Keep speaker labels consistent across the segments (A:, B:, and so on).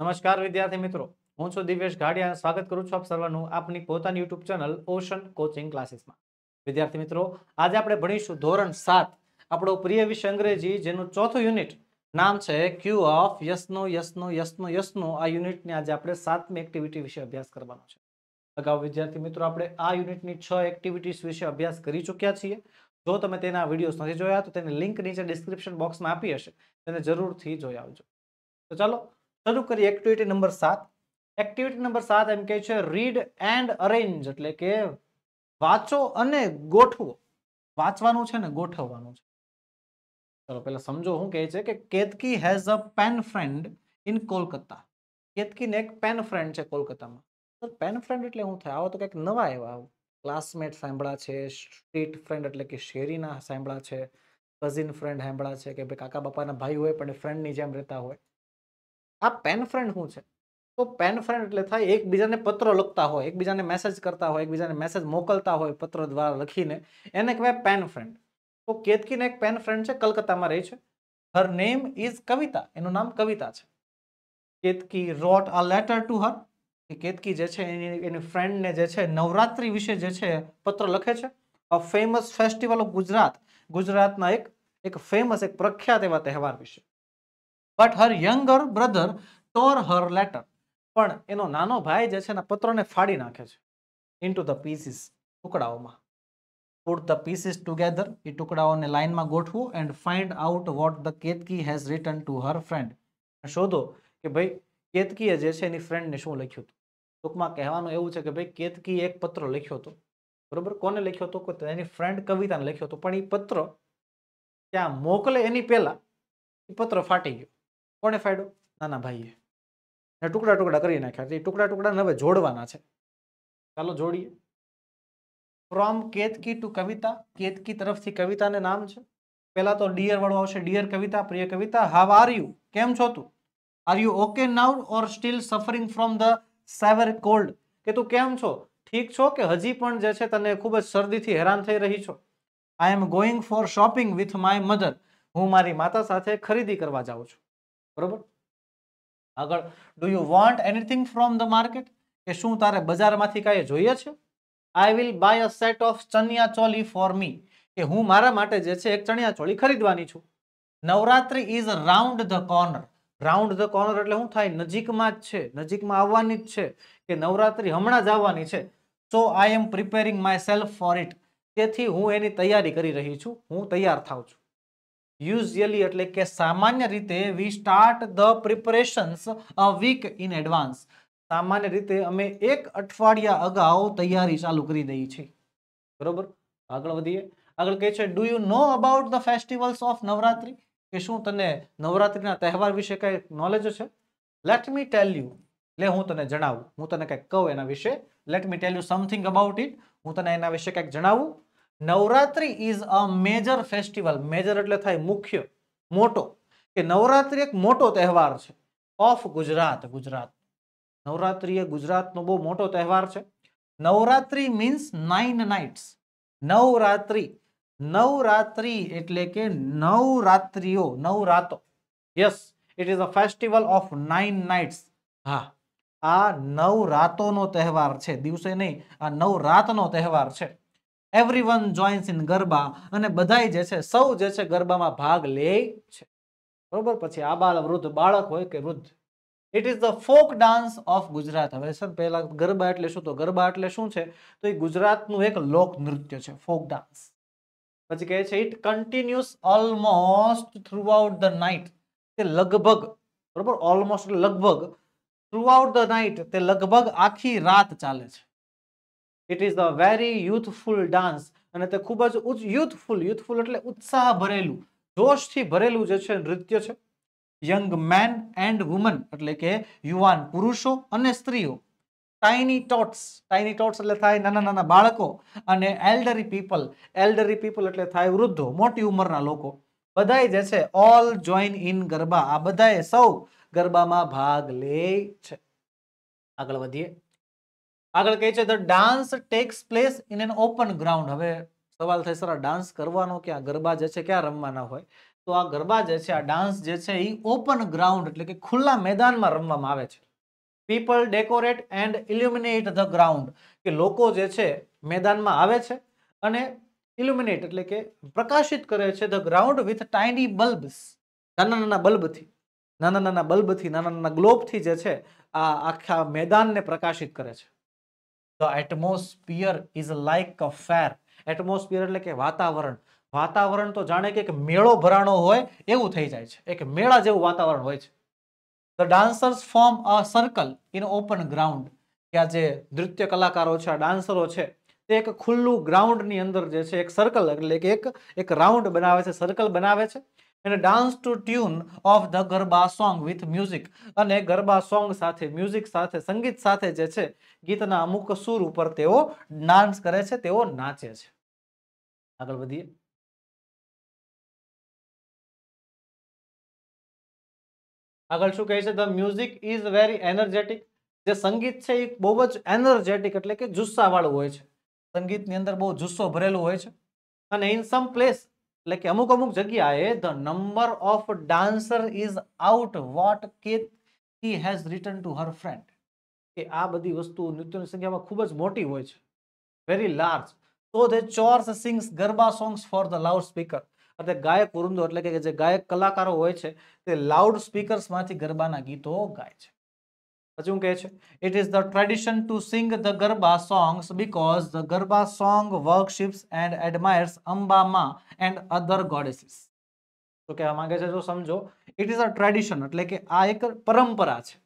A: નમસ્કાર વિદ્યાર્થી મિત્રો હું છું દિવેશ ઘાડિયા સ્વાગત કરું છું આપ સર્વનું આપની પોતાની યુટ્યુબ ચેનલ ઓશન કોચિંગ ક્લાસીસમાં વિદ્યાર્થી મિત્રો આજે આપણે ભણીશું ધોરણ સાત આપણો પ્રિય વિષય અંગ્રેજી જેનું ચોથું યુનિટ નામ છે ક્યુ ઓફ યસનો યસનો યસનો યસનો આ યુનિટની આજે આપણે સાતમી એક્ટિવિટી વિશે અભ્યાસ કરવાનો છે અગાઉ વિદ્યાર્થી મિત્રો આપણે આ યુનિટની છ એક્ટિવિટીઝ વિશે અભ્યાસ કરી ચૂક્યા છીએ જો તમે તેના વિડીયોઝ નથી જોયા તો તેની લિંક નીચે ડિસ્ક્રિપ્શન બોક્સમાં આપી હશે તેને જરૂરથી જોઈ આવજો તો ચાલો શરૂ કરીએ એક્ટિવિટી નંબર સાત એક્ટિવિટી નંબર સાત એમ કહે છે રીડ એન્ડ અરેન્જ એટલે કે વાંચો અને ગોઠવો વાંચવાનું છે ને ગોઠવવાનું છે ચલો પેલા સમજો હું કહે છે કે Ketaki has a pen friend in Kolkata કેતકીને એક પેન ફ્રેન્ડ છે કોલકાતામાં તો પેન ફ્રેન્ડ એટલે હું થાય આવો તો કંઈક નવા એવા ક્લાસમેટ સાંભળા છે સ્ટ્રીટ ફ્રેન્ડ એટલે કે શેરીના સાંભળા છે કઝિન ફ્રેન્ડ સાંભળા છે કે ભાઈ કાકા બાપાના ભાઈ હોય પણ એ ફ્રેન્ડની જેમ રહેતા હોય આ પેન ફ્રેન્ડ શું છે તો પેન ફ્રેન્ડ એટલે થાય એકબીજાને પત્રો લખતા હોય એકબીજાને મેસેજ કરતા હોય એકબીજાને મેસેજ મોકલતા હોય પત્ર દ્વારા લખીને એને કહેવાય પેન ફ્રેન્ડ તો કેતકીને એક પેન ફ્રેન્ડ છે કલકત્તામાં રહી છે હર નેમ ઇઝ કવિતા એનું નામ કવિતા છે કેતકી રોટ આ લેટર ટુ હર કે કેતકી જે છે એની એની ફ્રેન્ડને જે છે નવરાત્રિ વિશે જે છે પત્ર લખે છે a famous festival of Gujarat ગુજરાતના એક એક ફેમસ એક પ્રખ્યાત એવા તહેવાર વિશે but her younger brother tore her letter પણ એનો નાનો ભાઈ જે છે એના પત્રને ફાડી નાખે છે ઇન્ટુ ધ પીસીસ ટુકડાઓમાં પુટ ધ પીસીસ ટુગેધર એ ટુકડાઓને લાઇનમાં ગોઠવો and find out what the Ketaki has return to her friend શોધો કે ભાઈ કેતકીએ જે છે એની ફ્રેન્ડને શું લખ્યું હતું ટૂંકમાં કહેવાનું એવું છે કે ભાઈ કેતકીએ એક પત્ર લખ્યો હતો બરોબર કોને લખ્યો હતો કે એની ફ્રેન્ડ કવિતાને લખ્યો હતો પણ એ પત્ર ત્યાં મોકલે એની પહેલાં એ પત્ર ફાટી ગયો કોને ફાયદો નાના ભાઈએ ને ટુકડા ટુકડા કરી નાખ્યા એ ટુકડા ટુકડાને હવે જોડવાના છે ચાલો જોડીએ ફ્રોમ કેતકી ટુ કવિતા કેતકી તરફથી કવિતાને નામ છે પહેલાં તો ડિયર વાળો આવશે ડિયર કવિતા પ્રિય કવિતા હાવ આર યુ કેમ છો તું are you okay now or still suffering from the severe cold કે તું કેમ છો ઠીક છો કે હજી પણ જે છે તને ખૂબ જ શરદીથી હેરાન થઈ રહી છો I am going for shopping with my mother હું મારી માતા સાથે ખરીદી કરવા જાઉં છું બરોબર આગળ do you want anything from the market કે શું તારે બજારમાંથી કાંઈ જોઈએ છે I will buy a set of chaniya choli for me કે હું મારા માટે જે છે એક ચણિયા ચોલી ખરીદવાની છું Navratri is round the corner round the corner એટલે શું થાય નજીકમાં જ છે નજીકમાં આવવાની જ છે કે નવરાત્રી હમણાં જ આવવાની છે so I am preparing myself for it તેથી હું એની તૈયારી કરી રહી છું હું તૈયાર થાઉં છું યુઝ્યુઅલી એટલે કે સામાન્ય રીતે we start the preparations a week in advance સામાન્ય રીતે અમે એક અઠવાડિયા અગાઉ તૈયારી ચાલુ કરી દઈએ છીએ બરોબર આગળ વધીએ આગળ કહે છે do you know about the festivals of Navratri કે શું તને નવરાત્રિના તહેવાર વિશે કંઈ નોલેજ છે લેટ મી ટેલ યુ એટલે હું તને જણાવું હું તને કંઈક કહું એના વિશે let me tell you something about it હું તને એના વિશે કંઈક જણાવું Navratri is a major festival major એટલે થાય મુખ્ય મોટો કે નવરાત્રી એક મોટો તહેવાર છે ઓફ ગુજરાત ગુજરાત નવરાત્રી એ ગુજરાતનો બહુ મોટો તહેવાર છે Navratri means nine nights Navratri Navratri એટલે કે નવરાત્રિઓ રાત્રિઓ yes it is a festival of nine nights હા આ નવરાતોનો તહેવાર છે દિવસે નહીં આ નવરાતનો તહેવાર છે every one joins in garba અને બધાય જે છે સૌ જે છે ગરબામાં ભાગ લે છે બરોબર પછી આ બાલ વૃદ્ધ બાળક હોય કે વૃદ્ધ it is the folk dance of Gujarat હવે સર પહેલા ગરબા એટલે શું તો ગરબા એટલે શું છે તો એ ગુજરાતનું એક લોક નૃત્ય છે ફોક ડાન્સ પછી કહે છે it continues almost throughout the night તે લગભગ બરોબર ઓલમોસ્ટ લગભગ થ્રુઆઉટ ધ નાઇટ તે લગભગ આખી રાત ચાલે છે it is the very youthful dance અને તે ખૂબ જ યુથફુલ યુથફુલ એટલે ઉત્સાહ ભરેલું જોશથી ભરેલું જે છે નૃત્ય છે યંગ મેન એન્ડ વુમન એટલે કે યુવાન પુરુષો અને સ્ત્રીઓ ટાઈની ટોટ્સ ટાઈની ટોટ્સ એટલે થાય નાના નાના બાળકો અને એલ્ડરી પીપલ એલ્ડરી પીપલ એટલે થાય વૃદ્ધો મોટી ઉંમરના લોકો બધાએ જે છે ઓલ જોઈન ઇન ગરબા આ બધાએ સૌ ગરબામાં ભાગ લે છે આગળ વધીએ આગળ કહે છે the dance takes place in an open ground હવે સવાલ થાય સર આ ડાન્સ કરવાનો કે આ ગરબા જે છે ક્યાં રમવાના હોય તો આ ગરબા જે છે આ ડાન્સ જે છે એ ઓપન ગ્રાઉન્ડ એટલે કે ખુલ્લા મેદાનમાં રમવામાં આવે છે people decorate and illuminate the ground કે લોકો જે છે મેદાનમાં આવે છે અને ઇલ્યુમિનેટ એટલે કે પ્રકાશિત કરે છે the ground with tiny bulbs નાના નાના બલ્બથી નાના નાના બલ્બથી નાના નાના ગ્લોબથી જે છે આ આખા મેદાનને પ્રકાશિત કરે છે atmosphere is like a fair atmosphere એટલે કે વાતાવરણ વાતાવરણ તો જાણે કે એક મેળો ભરાણો હોય એવું થઈ જાય છે એક મેળા જેવું વાતાવરણ હોય છે the dancers form a circle in open ground કે આ જે નૃત્ય કલાકારો છે આ ડાન્સરો છે તે એક ખુલ્લું ગ્રાઉન્ડની અંદર જે છે એક સર્કલ એટલે કે એક એક રાઉન્ડ બનાવે છે સર્કલ બનાવે છે એટલે dance to tune of the garba song with music અને ગરબા સોંગ સાથે મ્યુઝિક સાથે સંગીત સાથે જે છે ગીતના અમુક સૂર ઉપર તેઓ ડાન્સ કરે છે તેઓ નાચે છે આગળ વધીએ આગળ શું કહે છે the music is very energetic જે સંગીત છે એ બહુ જ એનર્જેટિક એટલે કે જુસ્સાવાળું હોય છે સંગીતની અંદર બહુ જુસ્સો ભરેલું હોય છે અને ઇન સમ પ્લેસ એટલે કે અમુક અમુક જગ્યાએ the number of dancer is out what cat he has return to her friend કે આ બધી વસ્તુ નૃત્યોની સંખ્યામાં ખૂબ જ મોટી હોય છે વેરી લાર્જ તો they chorus sings garba songs for the loud speaker એટલે ગાયક વૃંદો એટલે કે જે ગાયક કલાકારો હોય છે તે લાઉડ સ્પીકર્સમાંથી ગરબાના ગીતો ગાય છે પછી હું કહે છે it is the tradition to sing the garba songs because the garba song worships and admires Ambama and other goddesses તો કહેવા માંગે છે જો સમજો ઇટ ઇઝ અ ટ્રેડિશન એટલે કે આ એક પરંપરા છે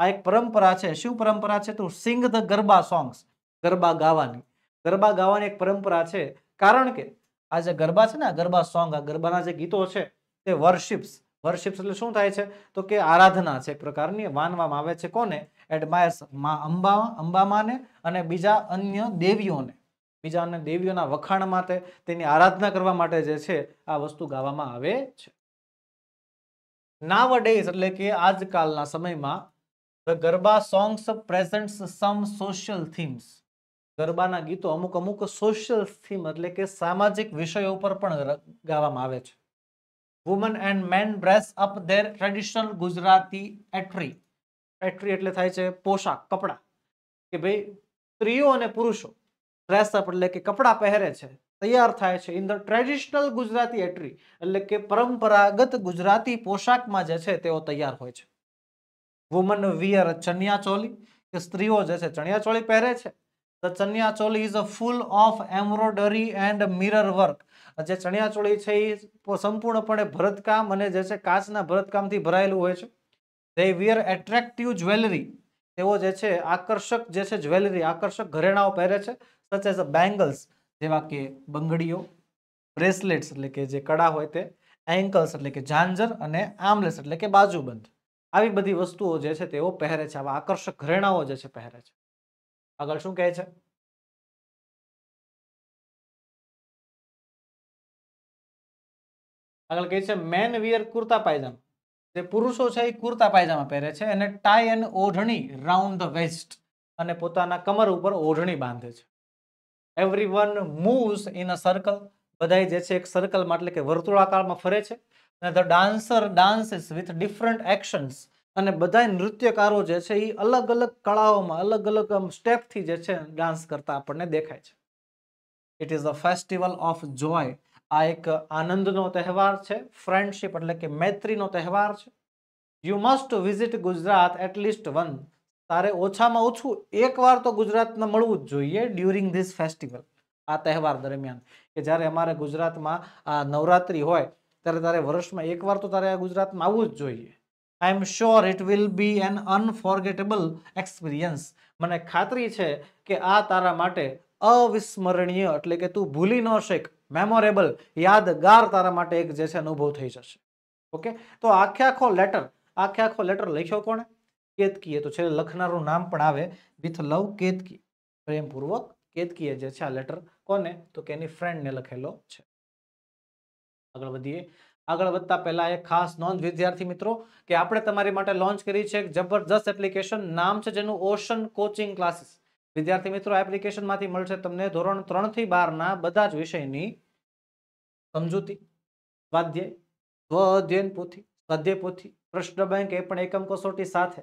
A: આ એક પરંપરા છે શું પરંપરા છે તો sing the garba songs garba ગાવાની ગરબા ગાવાની એક પરંપરા છે કારણ કે આ જે ગરબા છે ને ગરબા સોંગ આ ગરબાના જે ગીતો છે તે વર્શિપ્સ વર્શિપ્સ એટલે શું થાય છે તો કે આરાધના છે એક પ્રકારની માનવામાં આવે છે કોને એડમાયર્સ મા અંબા અંબામાને અને બીજા અન્ય દેવીઓને બીજા અન્ય દેવીઓના વખાણ માટે તેની આરાધના કરવા માટે જે છે આ વસ્તુ ગાવામાં આવે છે નાવ એટલે કે આજકાલના સમયમાં the garba songs present some social themes ગરબાના ગીતો અમુક અમુક સોશિયલ થીમ એટલે કે સામાજિક વિષયો ઉપર પણ ગાવામાં આવે છે woman and men dress up their traditional Gujarati attire attire એટલે થાય છે પોશાક કપડાં કે ભાઈ સ્ત્રીઓ અને પુરુષો ડ્રેસ અપ એટલે કે કપડાં પહેરે છે તૈયાર થાય છે in the traditional Gujarati attire એટલે કે પરંપરાગત ગુજરાતી પોશાકમાં જે છે તેઓ તૈયાર હોય છે વુમન વિયર ચણિયા ચોલી કે સ્ત્રીઓ જે છે ચણિયા ચોલી પહેરે છે the chaniya choli is a full of embroidery and mirror work જે ચણિયા ચોળી છે એ સંપૂર્ણપણે ભરતકામ અને જે છે કાચના ભરતકામથી ભરાયેલું હોય છે દે વિયર એટ્રેક્ટિવ જ્વેલરી તેઓ જે છે આકર્ષક જે છે જ્વેલરી આકર્ષક ઘરેણાઓ પહેરે છે સચ એઝ અ બેંગલ્સ જેવા કે બંગડીઓ બ્રેસલેટ્સ એટલે કે જે કડા હોય તે એન્કલ્સ એટલે કે ઝાંઝર અને આમલેસ એટલે કે બાજુબંધ આવી બધી વસ્તુઓ જે છે તેઓ પહેરે છે આવા આકર્ષક ઘરેણાઓ જે છે પહેરે છે આગળ શું કહે છે આગળ કહે છે મેન વિયર કુર્તા પાયજામા જે પુરુષો છે એ કુર્તા પાયજામા પહેરે છે અને tie and odhni round the waist અને પોતાના કમર ઉપર ઓઢણી બાંધે છે every one moves in a circle બધાય જે છે એક સર્કલમાં એટલે કે વર્તુળાકારમાં ફરે છે અને the dancer dances with different actions અને બધા નૃત્યકારો જે છે એ અલગ અલગ કળાઓમાં અલગ અલગ સ્ટેપથી જે છે ડાન્સ કરતા આપણને દેખાય છે it is a festival of joy આ એક આનંદનો તહેવાર છે ફ્રેન્ડશીપ એટલે કે મૈત્રીનો તહેવાર છે you must visit Gujarat at least one તારે ઓછામાં ઓછું એકવાર તો ગુજરાતને મળવું જ જોઈએ ડ્યુરિંગ ધીસ ફેસ્ટિવલ આ તહેવાર દરમિયાન કે જ્યારે અમારે ગુજરાતમાં આ નવરાત્રિ હોય ત્યારે તારે વર્ષમાં એકવાર તો તારે આ ગુજરાતમાં આવવું જ જોઈએ I am sure it will be an unforgettable experience મને ખાતરી છે કે આ તારા માટે અવિસ્મરણીય એટલે કે તું ભૂલી ન શક મેમોરેબલ યાદગાર તારા માટે એક જે છે અનુભવ થઈ જશે ઓકે તો આખે આખો લેટર આખે આખો લેટર લખ્યો કોણે કેતકીએ તો છે લખનારનું નામ પણ આવે વિથ લવ કેતકી પ્રેમપૂર્વક કેતકીએ જે છે આ લેટર કોને તો કે એની ફ્રેન્ડને લખેલો છે આગળ વધીએ આગળ વધતા પહેલાં એક ખાસ નોંધ વિદ્યાર્થી મિત્રો કે આપણે તમારી માટે લોન્ચ કરી છે એક જબરજસ્ત એપ્લિકેશન નામ છે જેનું ઓશન કોચિંગ ક્લાસીસ વિદ્યાર્થી મિત્રો એપ્લિકેશનમાંથી મળશે તમને ધોરણ ત્રણથી બારના બધા જ વિષયની સમજૂતી સ્વાધ્યાય સ્વ અધ્યયન પોથી સ્વાધ્યાય પોથી પ્રશ્ન બેંક એ પણ એકમ કસોટી સાથે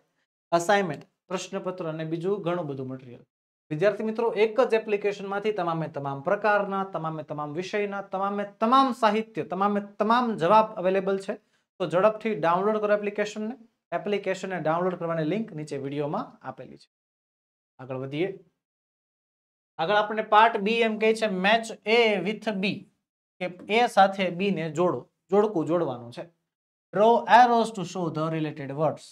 A: અસાઇનમેન્ટ પ્રશ્નપત્ર અને બીજું ઘણું બધું મટીરિયલ વિદ્યાર્થી મિત્રો એક જ એપ્લિકેશનમાંથી તમામે તમામ પ્રકારના તમામે તમામ વિષયના તમામે તમામ સાહિત્ય તમામે તમામ જવાબ અવેલેબલ છે તો ઝડપથી ડાઉનલોડ કરો એપ્લિકેશનને એપ્લિકેશનને ડાઉનલોડ કરવાની લિંક નીચે વિડીયોમાં આપેલી છે આગળ વધીએ આગળ આપણે પાર્ટ બી એમ કહે છે મેચ એ વિથ બી કે એ સાથે બી ને જોડો જોડકું જોડવાનું છે draw arrows to show the related words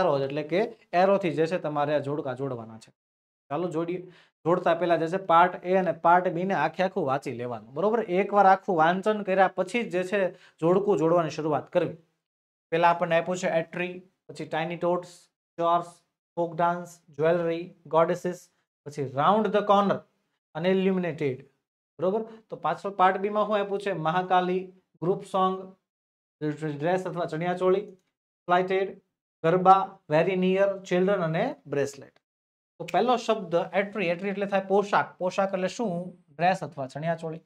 A: arrows એટલે કે એરોથી જે છે તમારે આ જોડકા જોડવાના છે ચાલો જોડીએ જોડતા પહેલા જે છે પાર્ટ એ અને પાર્ટ બી ને આખે આખું વાંચી લેવાનું બરોબર એકવાર આખું વાંચન કર્યા પછી જે છે જોડકું જોડવાની શરૂઆત કરવી પહેલા આપણને આપ્યું છે એટ્રી પછી tiny tots chorus folk dance jewellery goddesses પછી રાઉન્ડ ધ કોર્નર અને લ્યુમિનેટેડ બરોબર તો પાછળ પાર્ટ બીમાં શું આપ્યું છે મહાકાલી ગ્રુપ સોંગ ડ્રેસ અથવા ચણિયાચોળી ફ્લાઇટેડ ગરબા વેરી નિયર ચિલ્ડ્રન અને બ્રેસલેટ તો પહેલો શબ્દ એટ્રી એટ્રી એટલે થાય પોશાક પોશાક એટલે શું ડ્રેસ અથવા ચણિયાચોળી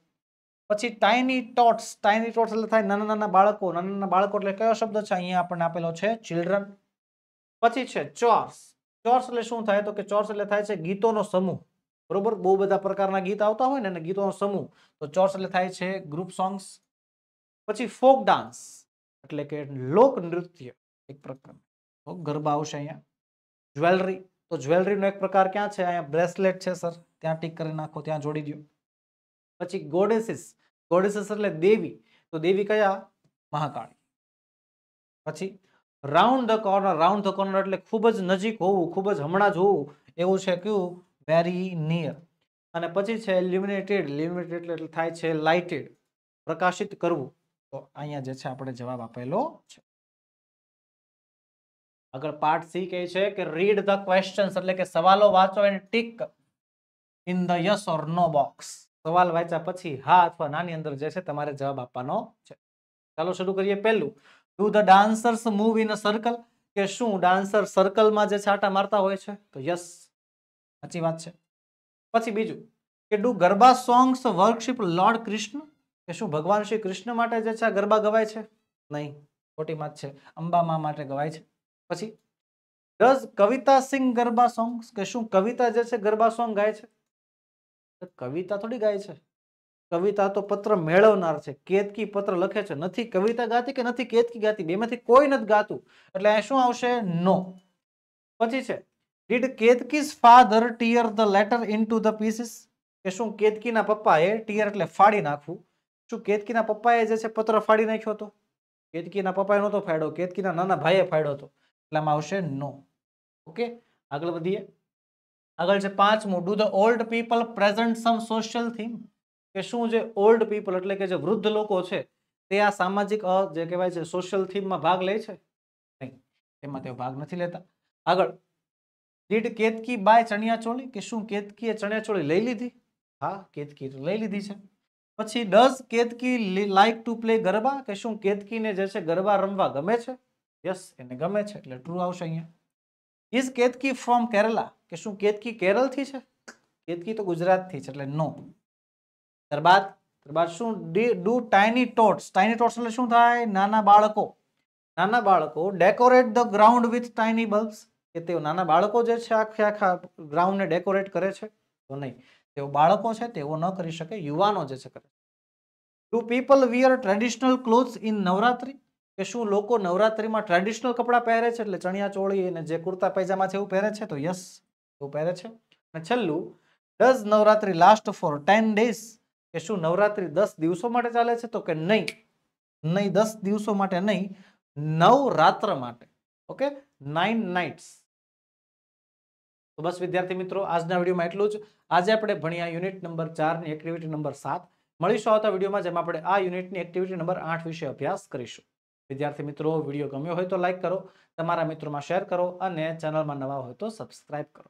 A: પછી ટાઈની ટોટ્સ ટાઈની ટોટ્સ એટલે થાય નાના નાના બાળકો નાના નાના બાળકો એટલે કયો શબ્દ છે અહીંયા આપણને આપેલો છે ચિલ્ડ્રન પછી છે ચોર્સ ચોર્સ એટલે શું થાય તો કે ચોર્સ એટલે થાય છે ગીતોનો સમૂહ બરોબર બહુ બધા પ્રકારના ગીત આવતા હોય ને અને ગીતોનો સમૂહ તો ચોર્સ એટલે થાય છે ગ્રુપ સોંગ્સ પછી ફોક ડાન્સ એટલે કે લોક નૃત્ય એક પ્રકાર ગરબા આવશે અહીંયા જ્વેલરી તો જ્વેલરીનો એક પ્રકાર ક્યાં છે અહીંયા બ્રેસલેટ છે સર ત્યાં ટીક કરી નાખો ત્યાં જોડી દો પછી ગોડેસિસ ગોડેસિસ એટલે દેવી તો દેવી કયા મહાકાળી પછી round the corner round the corner એટલે ખૂબ જ નજીક હોવું ખૂબ જ હમણાં જ હોવું એવું છે કયું વેરી નિયર અને પછી છે લ્યુમિનેટેડ લ્યુમિનેટેડ એટલે થાય છે લાઇટેડ પ્રકાશિત કરવું તો અહીંયા જે છે આપણે જવાબ આપેલો છે આગળ પાર્ટ સી કહે છે કે રીડ ધ ક્વેશ્ચન એટલે કે સવાલો વાંચો and tick in the yes or no box સવાલ વાંચ્યા પછી હા અથવા નાની અંદર જે છે તમારે જવાબ આપવાનો છે ચાલો શરૂ કરીએ પહેલું do the dancers move in a circle કે શું ડાન્સર સર્કલમાં જે છાટા મારતા હોય છે તો યસ સાચી વાત છે પછી બીજું કે do garba songs worship lord Krishna કે શું ભગવાન શ્રી કૃષ્ણ માટે જે છે ગરબા ગવાય છે નહીં ખોટી વાત છે અંબામા માટે ગવાય છે પછી does Kavita sing garba songs કે શું કવિતા જે છે ગરબા સોંગ ગાય છે કવિતા થોડી ગાય છે કવિતા તો પત્ર મેળવનાર છે કેતકી પત્ર લખે છે નથી કવિતા ગાતી કે નથી કેતકી ગાતી બેમાંથી કોઈ નથી ગાતું એટલે અહીં શું આવશે નો પછી છે did Ketaki's father tear the letter into the pieces કે શું કેતકીના પપ્પાએ ટીયર એટલે ફાડી નાખવું શું કેતકીના પપ્પાએ જે છે પત્ર ફાડી નાખ્યો હતો કેતકીના પપ્પાએ નહોતો ફાડ્યો કેતકીના નાના ભાઈએ ફાડ્યો હતો એટલે આમાં આવશે નો ઓકે આગળ વધીએ આગળ છે પાંચમું do the old people present some social thing કે શું જે ઓલ્ડ પીપલ એટલે કે જે વૃદ્ધ લોકો છે તે આ સામાજિક જે કહેવાય છે સોશિયલ થીમમાં ભાગ લે છે નહીં એમાં તેઓ ભાગ નથી લેતા આગળ ડીડ કેતકી બાય ચણિયાચોળી કે શું કેતકીએ ચણિયાચોળી લઈ લીધી હા કેતકી લઈ લીધી છે પછી does Ketaki like to play garba કે શું કેતકીને જે છે ગરબા રમવા ગમે છે યસ એને ગમે છે એટલે ટ્રુ આવશે અહીંયા ઇઝ કેતકી ફ્રોમ કેરલા કે શું કેતકી કેરલથી છે કેતકી તો ગુજરાતથી છે એટલે નો ત્યારબાદ ત્યારબાદ શું do tiny tots tiny tots એટલે શું થાય નાના બાળકો નાના બાળકો decorate the ground with tiny bulbs કે તેઓ નાના બાળકો જે છે આખે આખા ગ્રાઉન્ડને ડેકોરેટ કરે છે તો નહીં તેઓ બાળકો છે તેઓ ન કરી શકે યુવાનો જે છે કરે do people wear traditional clothes in Navratri કે શું લોકો નવરાત્રિમાં ટ્રેડિશનલ કપડાં પહેરે છે એટલે ચણિયા ચોળી અને જે કુર્તા પાયજામા છે એવું પહેરે છે તો યસ એવું પહેરે છે અને છેલ્લું does Navratri last for ten days કે શું નવરાત્રિ દસ દિવસો માટે ચાલે છે તો કે નહીં નહીં દસ દિવસો માટે નહીં નવરાત્ર માટે ઓકે નાઇન નાઇટ્સ તો બસ વિદ્યાર્થી મિત્રો આજના વિડીયોમાં એટલું જ આજે આપણે ભણ્યા યુનિટ નંબર ચારની એક્ટિવિટી નંબર સાત મળીશું આવતા વિડીયોમાં જેમાં આપણે આ યુનિટની એક્ટિવિટી નંબર આઠ વિશે અભ્યાસ કરીશું વિદ્યાર્થી મિત્રો વિડીયો ગમ્યો હોય તો લાઇક કરો તમારા મિત્રોમાં શેર કરો અને ચેનલમાં નવા હોય તો સબસ્ક્રાઇબ કરો